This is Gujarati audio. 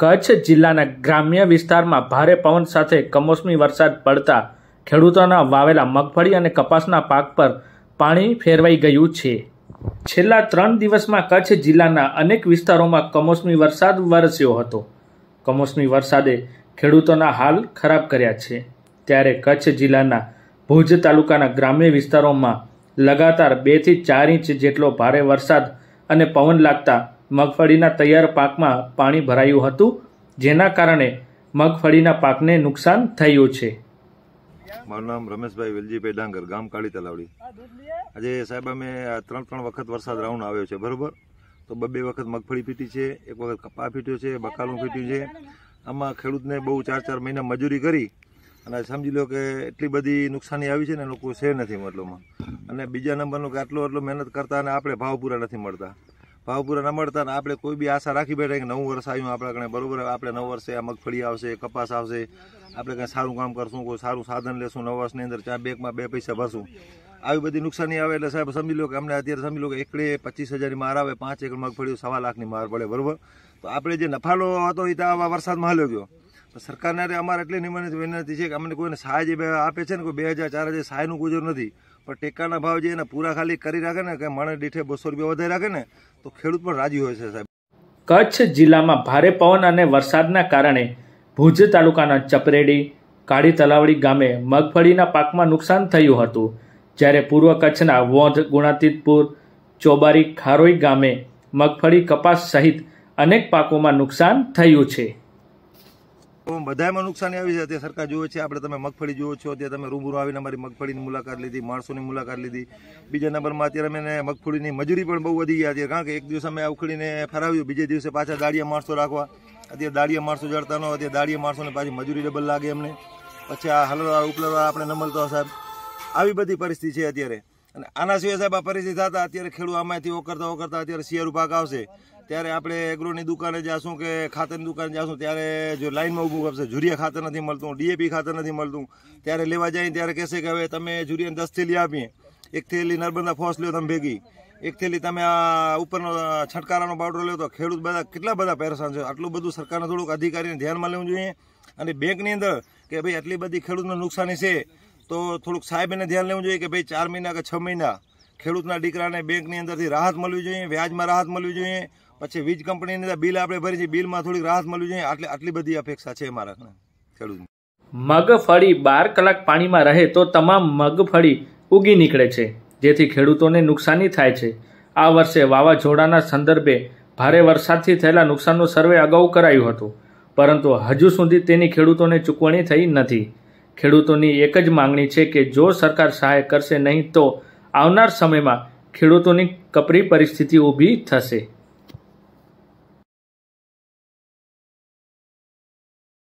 કચ્છ જિલ્લાના ગ્રામ્ય વિસ્તારમાં ભારે પવન સાથે કમોસમી વરસાદ પડતા ખેડૂતોના વાવેલા મગફળી અને કપાસના પાક પર પાણી ફેરવાઈ ગયું છે છેલ્લા ત્રણ દિવસમાં કચ્છ જિલ્લાના અનેક વિસ્તારોમાં કમોસમી વરસાદ વરસ્યો હતો કમોસમી વરસાદે ખેડૂતોના હાલ ખરાબ કર્યા છે ત્યારે કચ્છ જિલ્લાના ભુજ તાલુકાના ગ્રામ્ય વિસ્તારોમાં લગાતાર બેથી ચાર ઇંચ જેટલો ભારે વરસાદ અને પવન લાગતા મગફળીના તૈયાર પાકમાં પાણી ભરાયું હતું જેના કારણે મગફળીના પાકને નુકસાન થયું છે મારું નામ રમેશભાઈ વેલજીભાઈ ડાંગર ગામ કાળી તલાવડી આજે સાહેબ અમે ત્રણ ત્રણ વખત વરસાદ રાઉન્ડ આવ્યો છે બરોબર તો બે બે વખત મગફળી ફીટી છે એક વખત કપા ફીટ્યો છે બકાલું ફીટ્યું છે આમાં ખેડૂતને બહુ ચાર ચાર મહિના મજૂરી કરી અને સમજી લો કે એટલી બધી નુકસાની આવી છે ને લોકો છે નથી મતલબમાં અને બીજા નંબરનું કે આટલો આટલો મહેનત કરતા અને આપણે ભાવ પૂરા નથી મળતા ભાવ પૂરા ન મળતા ને આપણે કોઈ બી આશા રાખી બેઠા કે નવું વર્ષ આવ્યું આપણે કણે બરાબર આપણે નવ વર્ષે આ મગફળી આવશે કપાસ આવશે આપણે કંઈ સારું કામ કરશું કોઈ સારું સાધન લેશું નવ વર્ષની અંદર ચાર બેંકમાં બે પૈસા ભરશું આવી બધી નુકસાની આવે એટલે સાહેબ સમજી લો કે અમને અત્યારે સમજી લો કે એકડે પચીસ હજારની માર આવે પાંચ એકર મગફળી સવા લાખની માર પડે બરાબર તો આપણે જે નફાલો હતો એ ત્યાં વરસાદમાં હાલ્યો ગયો તો સરકારને અમારે એટલી નિમનિત વિનંતી છે કે અમને કોઈને સહાય જે આપે છે ને કોઈ બે હજાર ચાર હજાર સહાયનું ગુજર નથી પણ ટેકાના ભાવ જે એના પૂરા ખાલી કરી રાખે ને કે મણે દીઠે બસો રૂપિયા વધારે રાખે ને તો ખેડૂત પણ રાજી હોય છે સાહેબ કચ્છ જિલ્લામાં ભારે પવન અને વરસાદના કારણે ભુજ તાલુકાના ચપરેડી કાળી તલાવડી ગામે મગફળીના પાકમાં નુકસાન થયું હતું જ્યારે પૂર્વ કચ્છના વોંધ ગુણાતીતપુર ચોબારી ખારોઈ ગામે મગફળી કપાસ સહિત અનેક પાકોમાં નુકસાન થયું છે બધામાં નુકસાની આવી છે અત્યારે સરકાર જુએ છે આપણે તમે મગફળી જુઓ છો ત્યાં તમે રૂબરૂ આવીને અમારી મગફળીની મુલાકાત લીધી માણસોની મુલાકાત લીધી બીજા નંબરમાં અત્યારે અમે મગફળીની મજૂરી પણ બહુ વધી ગયા છે કારણ કે એક દિવસ અમે ઉખડીને ફરાવ્યું બીજે દિવસે પાછા દાળિયા માણસો રાખવા અત્યારે દાળિયા માણસો જડતા નો અત્યારે દાળિયા માણસોને પાછી મજૂરી ડબલ લાગે એમને પછી આ હલવા ઉપલવા આપણે ન સાહેબ આવી બધી પરિસ્થિતિ છે અત્યારે અને આના સિવાય સાહેબ આ પરિસ્થિતિ થતા અત્યારે ખેડૂત આમાંથી ઓકરતા ઓકરતા અત્યારે શિયાળુ પાક આવશે ત્યારે આપણે એગ્રોની દુકાને જાશું કે ખાતરની દુકાને જાશું ત્યારે જો લાઇનમાં ઊભું કરશે જુરિયા ખાતર નથી મળતું ડીએપી ખાતર નથી મળતું ત્યારે લેવા જાય ત્યારે કહેશે કે હવે તમે જુરિયાને દસ થેલી આપીએ એક થેલી નર્મદા ફોસ લ્યો તમે ભેગી એક થેલી તમે આ ઉપરનો છંટકારાનો પાવડર લ્યો તો ખેડૂત બધા કેટલા બધા પરેશાન છે આટલું બધું સરકારને થોડુંક અધિકારીને ધ્યાનમાં લેવું જોઈએ અને બેંકની અંદર કે ભાઈ આટલી બધી ખેડૂતને નુકસાની છે તો થોડુંક સાહેબને ધ્યાન લેવું જોઈએ કે ભાઈ ચાર મહિના કે છ મહિના ખેડૂતના દીકરાને બેંકની અંદરથી રાહત મળવી જોઈએ વ્યાજમાં રાહત મળવી જોઈએ પછી વીજ કંપનીની બિલ આપણે ભરી છે બિલમાં થોડીક રાહત મળવી જોઈએ આટલી આટલી બધી અપેક્ષા છે મારા ખેડૂત મગફળી બાર કલાક પાણીમાં રહે તો તમામ મગફળી ઉગી નીકળે છે જેથી ખેડૂતોને નુકસાની થાય છે આ વર્ષે વાવાઝોડાના સંદર્ભે ભારે વરસાદથી થયેલા નુકસાનનો સર્વે અગાઉ કરાયું હતું પરંતુ હજુ સુધી તેની ખેડૂતોને ચૂકવણી થઈ નથી ખેડૂતોની એક જ માંગણી છે કે જો સરકાર સહાય કરશે નહીં તો આવનાર સમયમાં ખેડૂતોની કપરી પરિસ્થિતિ ઊભી થશે